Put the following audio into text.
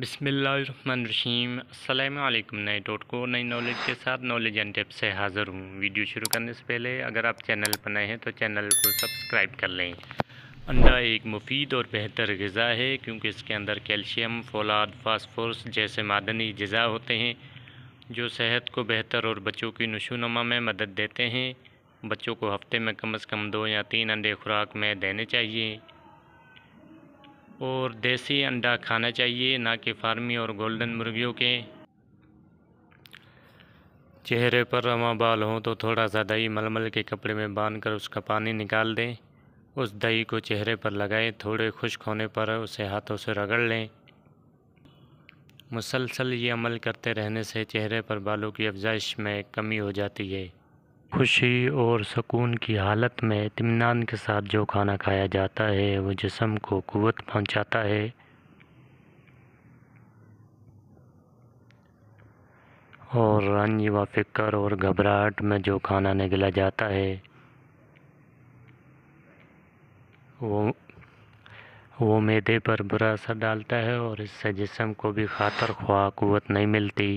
बिसमीम अल्लाम नए डॉट को नई नॉलेज के साथ नॉलेज एंड टिप से हाज़र हूँ वीडियो शुरू करने से पहले अगर आप चैनल पर नए हैं तो चैनल को सब्सक्राइब कर लें अंडा एक मुफीद और बेहतर गज़ा है क्योंकि इसके अंदर कैल्शियम फोलाद फास्फोरस जैसे मादनी गज़ा होते हैं जो सेहत को बेहतर और बच्चों की नशोनमा में मदद देते हैं बच्चों को हफ्ते में कम अज़ कम दो या तीन अंडे खुराक में देने चाहिए और देसी अंडा खाना चाहिए ना कि फार्मी और गोल्डन मुर्गियों के चेहरे पर रवा बाल हों तो थोड़ा सा दही मलमल के कपड़े में बांध कर उसका पानी निकाल दें उस दही को चेहरे पर लगाएं थोड़े खुश्क होने पर उसे हाथों से रगड़ लें मुसलसल ये अमल करते रहने से चेहरे पर बालों की अफजाइश में कमी हो जाती है खुशी और सुकून की हालत में इतमान के साथ जो खाना खाया जाता है वो जिसम को क़वत पहुँचाता है और रंज व फ़िक्र और घबराहट में जो खाना निकला जाता है वो वो मैदे पर बुरा असर डालता है और इससे जिसम को भी खातर ख्वाह क़वत नहीं मिलती